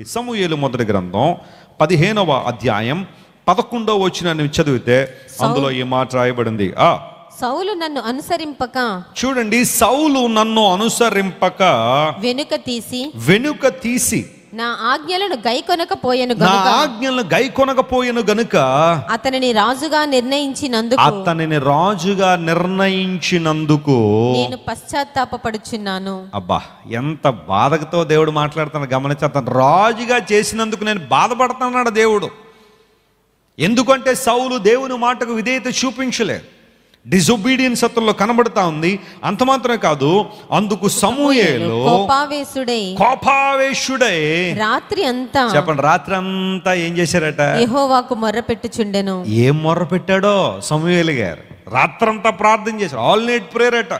ఈ సమూహలు మొదటి గ్రంథం పదిహేనవ అధ్యాయం పదకొండవ వచ్చిన చదివితే అందులో ఈ మాట రాయబడింది ఆ సౌలు నన్ను అనుసరింపక చూడండి సౌలు నన్ను అనుసరింపక వెనుక తీసి వెనుక తీసి నా ఆజ్ఞలను గైకొనకపోయెను గనుక నా ఆజ్ఞలను గైకొనకపోయెను గనుక అతనిని రాజుగా నిర్ణయించినందుకు అతనిని రాజుగా నిర్ణయించినందుకు నేను పశ్చాత్తాపపడుచున్నాను అబ్బా ఎంత బాధతో దేవుడు మాట్లాడుతున్నాడు గమనించి అతను రాజుగా చేసినందుకు నేను బాధపడుతున్నాడు దేవుడు ఎందుకంటే సౌలు దేవుని మాటకు విధేయత చూపించలేదు డిజొబీడియన్స్ అతనిలో కనబడతా ఉంది అంత మాత్రమే కాదు అందుకు సమూహేలు కోపావేశుడై కోపావేశుడై రాత్రి అంతా చెప్పండి రాత్రి అంతా ఏం చేశారట యహోవాకు మొర్ర పెట్టుచుండెను ఏం మొర్ర పెట్టాడో సమూహేలు గారు రాత్రంతా ప్రార్థన చేశారు ఆల్ నైట్ ప్రేయర్ అట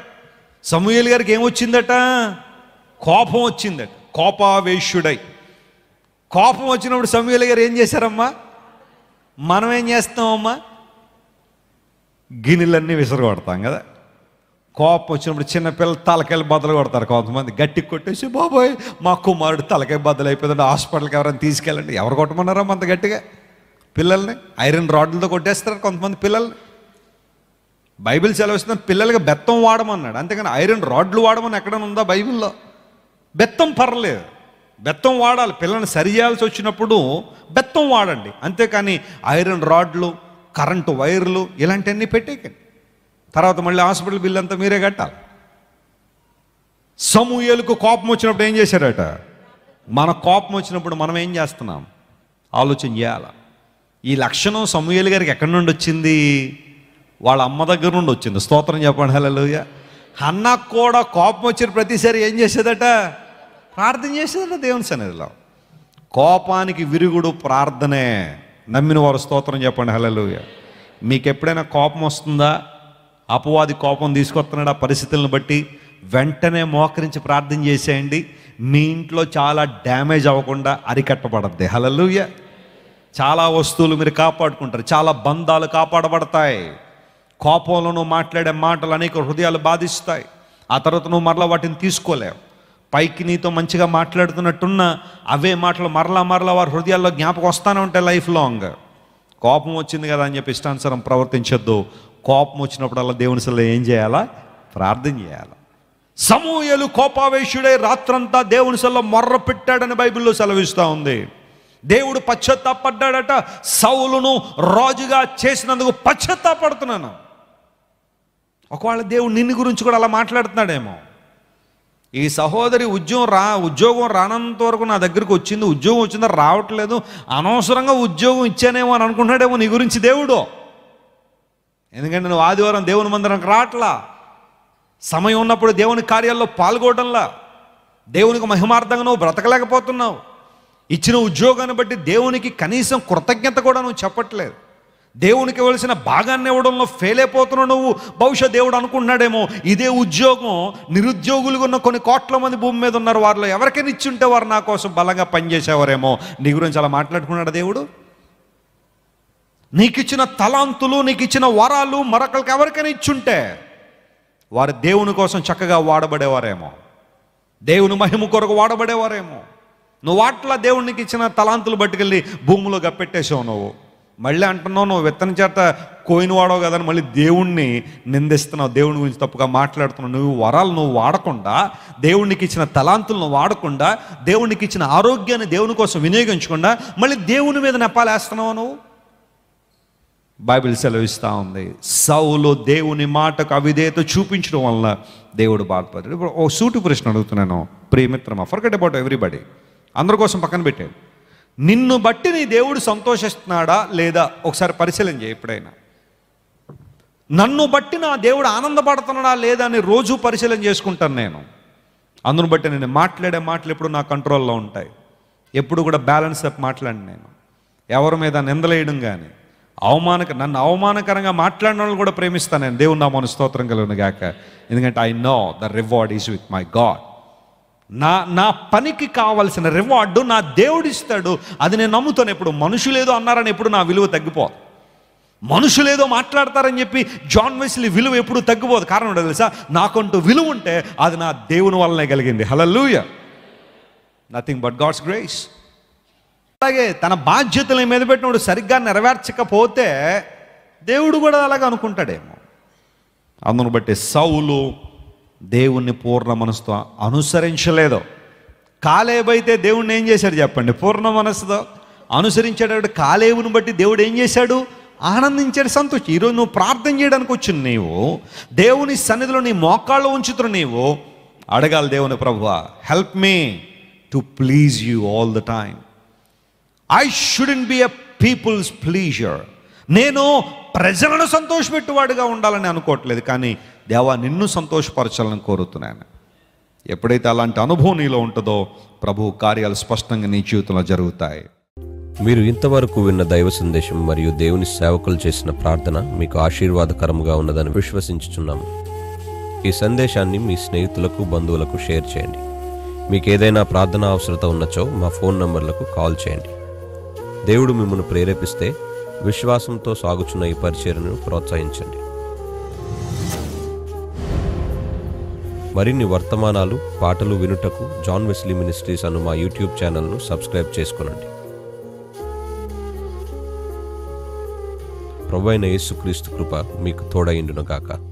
సమూహేలు గారికి ఏమొచ్చిందట కోపం వచ్చిందట కోపావేశుడై కోపం వచ్చినప్పుడు సమూహేలు గారు ఏం చేశారమ్మా మనం ఏం చేస్తామమ్మా గిన్నెలన్నీ విసరగొడతాం కదా కోపం వచ్చినప్పుడు చిన్నపిల్లలు తలకాయలు బద్దలు కొడతారు కొంతమంది గట్టి కొట్టేసి బాబోయ్ మా కుమారుడు తలకాయ బద్దలు అయిపోయిందండి హాస్పిటల్కి ఎవరైనా తీసుకెళ్ళండి ఎవరు కొట్టమన్నారా అంత గట్టిగా పిల్లల్ని ఐరన్ రాడ్లతో కొట్టేస్తారు కొంతమంది పిల్లల్ని బైబిల్ సెలవుస్తున్న పిల్లలకి బెత్తం వాడమన్నాడు అంతేకాని ఐరన్ రాడ్లు వాడమని ఎక్కడైనా ఉందా బైబిల్లో బెత్తం పర్లేదు బెత్తం వాడాలి పిల్లల్ని చేయాల్సి వచ్చినప్పుడు బెత్తం వాడండి అంతేకాని ఐరన్ రాడ్లు కరెంటు వైర్లు ఇలాంటివన్నీ పెట్టేకండి తర్వాత మళ్ళీ హాస్పిటల్ బిల్ అంతా మీరే కట్టాలి సమూహలకు కోపం వచ్చినప్పుడు ఏం చేశారట మన కోపం వచ్చినప్పుడు మనం ఏం చేస్తున్నాం ఆలోచన చేయాల ఈ లక్షణం సమూహలు గారికి ఎక్కడి నుండి వచ్చింది వాళ్ళ అమ్మ దగ్గర నుండి వచ్చింది స్తోత్రం చెప్పండి హలోయ అన్న కూడా కోపం వచ్చిన ప్రతిసారి ఏం చేసేదట ప్రార్థన చేసేదట దేవుని సన్నిధిలో కోపానికి విరుగుడు ప్రార్థనే నమ్మిన వారు స్తోత్రం చెప్పండి హలలుయ మీకు ఎప్పుడైనా కోపం వస్తుందా అపవాది కోపం తీసుకొస్తున్నాడా పరిస్థితులను బట్టి వెంటనే మోకరించి ప్రార్థన చేసేయండి మీ ఇంట్లో చాలా డ్యామేజ్ అవ్వకుండా అరికట్టబడద్ది హలలుయ చాలా వస్తువులు మీరు కాపాడుకుంటారు చాలా బంధాలు కాపాడబడతాయి కోపంలో నువ్వు మాట్లాడే మాటలు అనేక హృదయాలు బాధిస్తాయి ఆ తర్వాత నువ్వు మరలా వాటిని తీసుకోలేవు పైకి నీతో మంచిగా మాట్లాడుతున్నట్టున్న అవే మాటలు మరలా మరలా వారి హృదయాల్లో జ్ఞాపకం వస్తానే ఉంటాయి లైఫ్ లాంగ్ కోపం వచ్చింది కదా అని చెప్పి ఇష్టానుసారం ప్రవర్తించొద్దు కోపం వచ్చినప్పుడల్లా దేవుని సలహా ఏం చేయాలా ప్రార్థన చేయాలి సమూహలు కోపావేశుడే రాత్రంతా దేవుని సెల్లో మొర్ర పెట్టాడని బైబిల్లో సెలవిస్తూ ఉంది దేవుడు పశ్చత్తాపడ్డాడట సౌలును రాజుగా చేసినందుకు పశ్చత్తాపడుతున్నాను ఒకవేళ దేవుడు నిన్ను గురించి కూడా అలా మాట్లాడుతున్నాడేమో ఈ సహోదరి ఉద్యోగం రా ఉద్యోగం రానంత వరకు నా దగ్గరికి వచ్చింది ఉద్యోగం వచ్చిందా రావట్లేదు అనవసరంగా ఉద్యోగం ఇచ్చానేమో అని అనుకుంటున్నాడేమో నీ గురించి దేవుడు ఎందుకంటే నువ్వు ఆదివారం దేవుని మందిరానికి రావట్లా సమయం ఉన్నప్పుడు దేవుని కార్యాల్లో పాల్గొవడంలా దేవునికి మహిమార్థంగా నువ్వు బ్రతకలేకపోతున్నావు ఇచ్చిన ఉద్యోగాన్ని బట్టి దేవునికి కనీసం కృతజ్ఞత కూడా నువ్వు చెప్పట్లేదు దేవునికి ఇవ్వాల్సిన భాగాన్ని ఇవ్వడంలో ఫెయిల్ అయిపోతున్నావు నువ్వు బహుశా దేవుడు అనుకుంటున్నాడేమో ఇదే ఉద్యోగం నిరుద్యోగులుగా ఉన్న కొన్ని కోట్ల మంది భూమి మీద ఉన్నారు వారిలో ఎవరికైనా ఇచ్చి ఉంటే వారు నా కోసం బలంగా పనిచేసేవారేమో నీ గురించి అలా మాట్లాడుకున్నాడు దేవుడు నీకు ఇచ్చిన తలాంతులు నీకు ఇచ్చిన వరాలు మరొకరికి ఎవరికైనా ఇచ్చుంటే వారు దేవుని కోసం చక్కగా వాడబడేవారేమో దేవుని మహిమ కొరకు వాడబడేవారేమో నువ్వు వాటిలో దేవునికి ఇచ్చిన తలాంతులు పట్టుకెళ్ళి భూమిలో గప్పెట్టేసావు నువ్వు మళ్ళీ అంటున్నావు నువ్వు విత్తన చేత కోయిన వాడవు కదని మళ్ళీ దేవుణ్ణి నిందిస్తున్నావు దేవుని గురించి తప్పుగా మాట్లాడుతున్నావు నువ్వు వరాలు నువ్వు వాడకుండా దేవునికి ఇచ్చిన తలాంతులను వాడకుండా దేవునికి ఇచ్చిన ఆరోగ్యాన్ని దేవుని కోసం వినియోగించకుండా మళ్ళీ దేవుని మీద నెప్పాలేస్తున్నావు నువ్వు బైబిల్ సెలవిస్తూ ఉంది సౌలు దేవుని మాటకు అవిధేయత చూపించడం వలన దేవుడు బాధపడతాడు ఇప్పుడు ఓ సూటి ప్రశ్న అడుగుతున్నాను ప్రియమిత్రమా ఫర్గట్ అబౌట్ ఎవ్రీబడి అందరి కోసం పక్కన పెట్టాడు నిన్ను బట్టి నీ దేవుడు సంతోషిస్తున్నాడా లేదా ఒకసారి పరిశీలన చేయి ఎప్పుడైనా నన్ను బట్టి నా దేవుడు ఆనందపడుతున్నాడా లేదా అని రోజు పరిశీలన చేసుకుంటాను నేను అందును బట్టి నేను మాట్లాడే మాటలు ఎప్పుడు నా కంట్రోల్లో ఉంటాయి ఎప్పుడు కూడా బ్యాలెన్స్ అప్ మాట్లాడి నేను ఎవరి మీద నిందలేయడం కానీ అవమానక నన్ను అవమానకరంగా మాట్లాడిన వాళ్ళు కూడా ప్రేమిస్తాను నేను దేవుడు నా మన స్తోత్రం కలిగిన గాక ఎందుకంటే I know the reward is with my God నా నా పనికి కావలసిన రివార్డు నా దేవుడిస్తాడు అది నేను నమ్ముతాను ఎప్పుడు మనుషులేదో అన్నారని ఎప్పుడు నా విలువ తగ్గిపోదు మనుషులేదో మాట్లాడతారని చెప్పి జాన్ వెస్లీ విలువ ఎప్పుడు తగ్గిపోదు కారణం ఉండదు తెలుసా నాకంటూ విలువ ఉంటే అది నా దేవుని వల్లనే కలిగింది హలూయ నథింగ్ బట్ గాడ్స్ గ్రేస్ అలాగే తన బాధ్యతలు మీద పెట్టినప్పుడు సరిగ్గా నెరవేర్చకపోతే దేవుడు కూడా అలాగే అనుకుంటాడేమో అందును బట్టి సౌలు దేవుణ్ణి పూర్ణ మనసుతో అనుసరించలేదు కాలేబైతే దేవుణ్ణి ఏం చేశాడు చెప్పండి పూర్ణ మనసుతో అనుసరించేటప్పుడు కాలేవుని బట్టి దేవుడు ఏం చేశాడు ఆనందించాడు సంతోషం ఈరోజు నువ్వు ప్రార్థన చేయడానికి వచ్చిన నీవు దేవుని సన్నిధిలో నీ మోకాళ్ళు ఉంచుతున్న నీవు అడగాలి దేవుని ప్రభు help me to please you all the time I shouldn't be a people's pleaser నేను ప్రజలను సంతోషపెట్టువాడుగా ఉండాలని అనుకోవట్లేదు కానీ దేవా నిన్ను సంతోషపరచాలని కోరుతున్నాను ఎప్పుడైతే అలాంటి అనుభవం నీలో ఉంటుందో ప్రభు కార్యాలు స్పష్టంగా నీ జీవితంలో జరుగుతాయి మీరు ఇంతవరకు విన్న దైవ సందేశం మరియు దేవుని సేవకులు చేసిన ప్రార్థన మీకు ఆశీర్వాదకరముగా ఉన్నదని విశ్వసించుచున్నాము ఈ సందేశాన్ని మీ స్నేహితులకు బంధువులకు షేర్ చేయండి మీకు ఏదైనా ప్రార్థన అవసరత ఉన్నచో మా ఫోన్ నంబర్లకు కాల్ చేయండి దేవుడు మిమ్మల్ని ప్రేరేపిస్తే విశ్వాసంతో సాగుచున్న ఈ పరిచయను ప్రోత్సహించండి మరిన్ని వర్తమానాలు పాటలు వినుటకు జాన్ వెస్లీ మినిస్ట్రీస్ అను మా యూట్యూబ్ ఛానల్ను సబ్స్క్రైబ్ చేసుకునండి ప్రభైన యేసుక్రీస్తు కృప మీకు తోడైండునుగాక